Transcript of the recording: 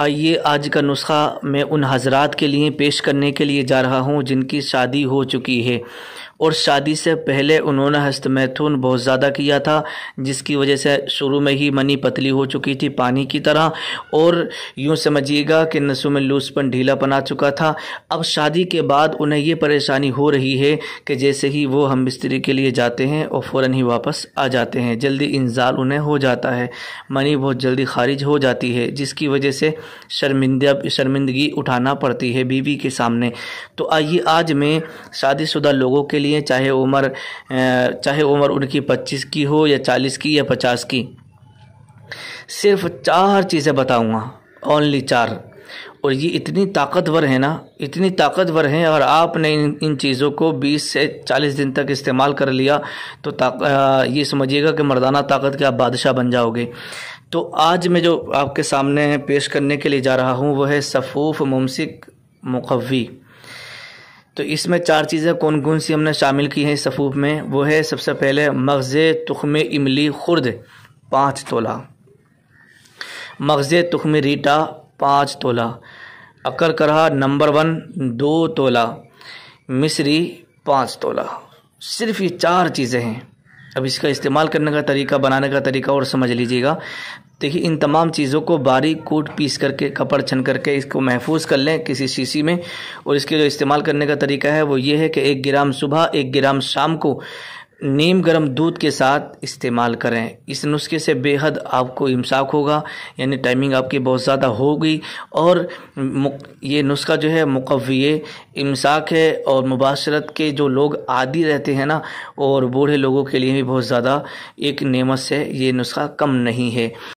आइए आज का नुस्खा मैं उन हजरात के लिए पेश करने के लिए जा रहा हूँ जिनकी शादी हो चुकी है और शादी से पहले उन्होंने हस्तमैथुन बहुत ज़्यादा किया था जिसकी वजह से शुरू में ही मनी पतली हो चुकी थी पानी की तरह और यूँ समझिएगा कि नसों में लूसपन ढीलापन आ चुका था अब शादी के बाद उन्हें ये परेशानी हो रही है कि जैसे ही वो हम बिस्तरी के लिए जाते हैं और फ़ौर ही वापस आ जाते हैं जल्दी इंजाल उन्हें हो जाता है मनी बहुत जल्दी खारिज हो जाती है जिसकी वजह से शर्मिंदा शर्मिंदगी उठाना पड़ती है बीवी के सामने तो आइए आज मैं शादीशुदा लोगों के लिए सकती हैं चाहे उम्र चाहे उम्र उनकी पच्चीस की हो या चालीस की या पचास की सिर्फ चार चीज़ें बताऊँगा ओनली चार और ये इतनी ताकतवर है ना इतनी ताकतवर हैं और आपने इन इन चीज़ों को 20 से 40 दिन तक इस्तेमाल कर लिया तो आ, ये समझिएगा कि मर्दाना ताकत के आप बादशाह बन जाओगे तो आज मैं जो आपके सामने पेश करने के लिए जा रहा हूँ वह है सफ़ूफ़ मुमसिक मुखवी तो इसमें चार चीज़ें कौन कौन सी हमने शामिल की हैं इस सफ़ूफ में वो है सबसे पहले मगज़ तुखम इमली खुर्द पाँच तोला मगज़ तुखम रीटा पाँच तोला अकर करहा नंबर वन दो तोला मिसरी पाँच तोला सिर्फ ये चार चीज़ें हैं अब इसका इस्तेमाल करने का तरीका बनाने का तरीका और समझ लीजिएगा देखिए इन तमाम चीज़ों को बारीक कूट पीस करके कपड़ छन करके इसको महफूज कर लें किसी शीशी में और इसके जो इस्तेमाल करने का तरीका है वो ये है कि एक ग्राम सुबह एक ग्राम शाम को नीम गर्म दूध के साथ इस्तेमाल करें इस नुस्खे से बेहद आपको इमसाक होगा यानी टाइमिंग आपकी बहुत ज़्यादा होगी और ये नुस्खा जो है मुकविय इमसाक है और मुबाशरत के जो लोग आदि रहते हैं ना और बूढ़े लोगों के लिए भी बहुत ज़्यादा एक नेमत से ये नुस्खा कम नहीं है